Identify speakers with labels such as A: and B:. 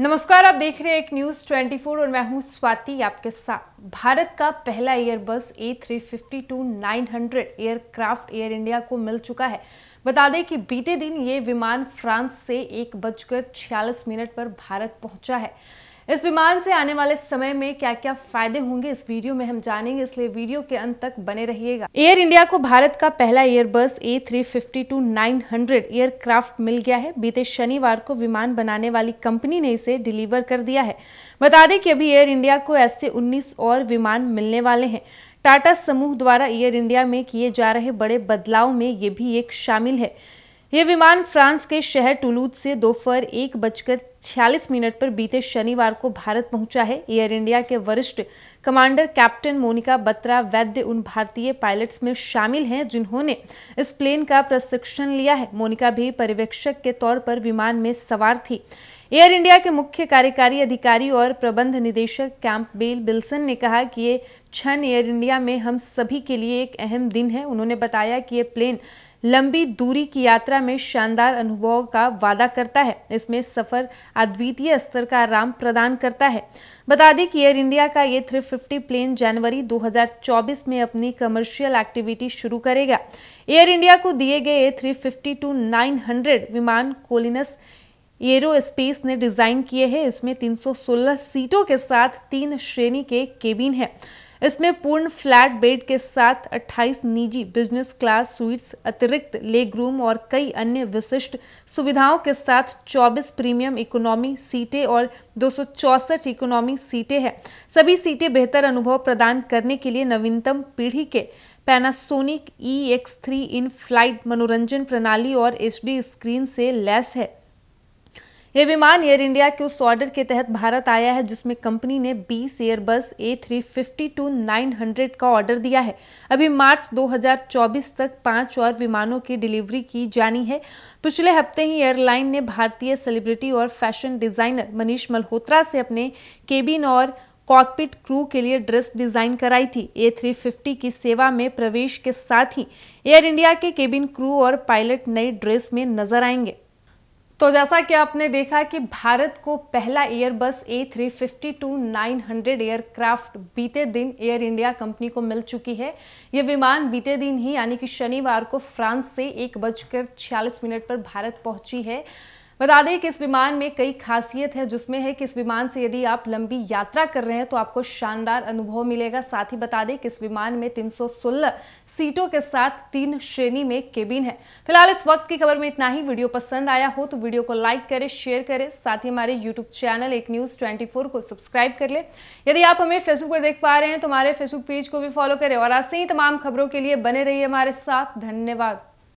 A: नमस्कार आप देख रहे हैं एक न्यूज 24 और मैं हूं स्वाति आपके साथ भारत का पहला Airbus A three fifty to nine hundred aircraft air India को मिल चुका है बता दें कि बीते दिन ये विमान फ्रांस से एक बजकर छियालीस मिनट पर भारत पहुंचा है इस विमान से आने वाले समय में क्या क्या फायदे होंगे इस वीडियो में हम जानेंगे इसलिए वीडियो के अंत तक बने रहिएगा एयर इंडिया को भारत का पहला Airbus A three hundred aircraft मिल गया है बीते शनिवार को विमान बनाने वाली कंपनी ने इसे डिलीवर कर दिया है बता दें कि अभी एयर इंडिया को ऐसे उन्नीस और विमान मिलने वाले हैं टाटा समूह द्वारा एयर इंडिया में किए जा रहे बड़े बदलाव में ये भी एक शामिल है ये विमान फ्रांस के शहर टूलूज से दोपहर एक बजकर छियालीस मिनट पर बीते शनिवार को भारत पहुंचा है एयर इंडिया के वरिष्ठ कमांडर कैप्टन मोनिका बत्रा वैद्य उन भारतीय पायलट्स में शामिल हैं जिन्होंने इस प्लेन का प्रशिक्षण लिया है मोनिका भी पर्यवेक्षक के तौर पर विमान में सवार थी एयर इंडिया के मुख्य कार्यकारी अधिकारी और प्रबंध निदेशक कैंप बेल बिल्सन ने कहा कि ये क्षण एयर इंडिया में हम सभी के लिए एक अहम दिन है उन्होंने बताया कि ये प्लेन लंबी दूरी की यात्रा में शानदार अनुभव का वादा करता है इसमें सफर अद्वितीय स्तर का आराम प्रदान करता है बता दें कि एयर इंडिया का ये 350 प्लेन जनवरी 2024 में अपनी कमर्शियल एक्टिविटी शुरू करेगा एयर इंडिया को दिए गए ये फिफ्टी टू हंड्रेड विमान कोलिनस एरो स्पेस ने डिजाइन किए हैं इसमें 316 सीटों के साथ तीन श्रेणी के केबिन है इसमें पूर्ण फ्लैट बेड के साथ 28 निजी बिजनेस क्लास सुइट्स अतिरिक्त लेग रूम और कई अन्य विशिष्ट सुविधाओं के साथ 24 प्रीमियम इकोनॉमी सीटें और दो इकोनॉमी सीटें हैं सभी सीटें बेहतर अनुभव प्रदान करने के लिए नवीनतम पीढ़ी के Panasonic E X three in flight मनोरंजन प्रणाली और एच स्क्रीन से लैस है ये विमान एयर इंडिया के उस ऑर्डर के तहत भारत आया है जिसमें कंपनी ने बीस Airbus A three fifty to nine hundred का ऑर्डर दिया है अभी मार्च 2024 तक पांच और विमानों की डिलीवरी की जानी है पिछले हफ्ते ही एयरलाइन ने भारतीय सेलिब्रिटी और फैशन डिजाइनर मनीष मल्होत्रा से अपने केबिन और कॉकपिट क्रू के लिए ड्रेस डिजाइन कराई थी ए थ्री फिफ्टी की सेवा में प्रवेश के साथ ही एयर इंडिया के केबिन क्रू और पायलट नई ड्रेस में नजर आएंगे तो जैसा कि आपने देखा कि भारत को पहला Airbus A three fifty to nine hundred aircraft बीते दिन एयर इंडिया कंपनी को मिल चुकी है ये विमान बीते दिन ही यानी कि शनिवार को फ्रांस से एक बजकर छियालीस मिनट पर भारत पहुंची है बता दें कि इस विमान में कई खासियत है जिसमें है कि इस विमान से यदि आप लंबी यात्रा कर रहे हैं तो आपको शानदार अनुभव मिलेगा साथ ही बता दें कि इस विमान में 316 सीटों के साथ तीन श्रेणी में केबिन है फिलहाल इस वक्त की खबर में इतना ही वीडियो पसंद आया हो तो वीडियो को लाइक करें शेयर करें साथ ही हमारे यूट्यूब चैनल एक न्यूज़ ट्वेंटी को सब्सक्राइब कर ले यदि आप हमें फेसबुक पर देख पा रहे हैं तो हमारे फेसबुक पेज को भी फॉलो करें और ऐसे ही तमाम खबरों के लिए बने रहिए हमारे साथ धन्यवाद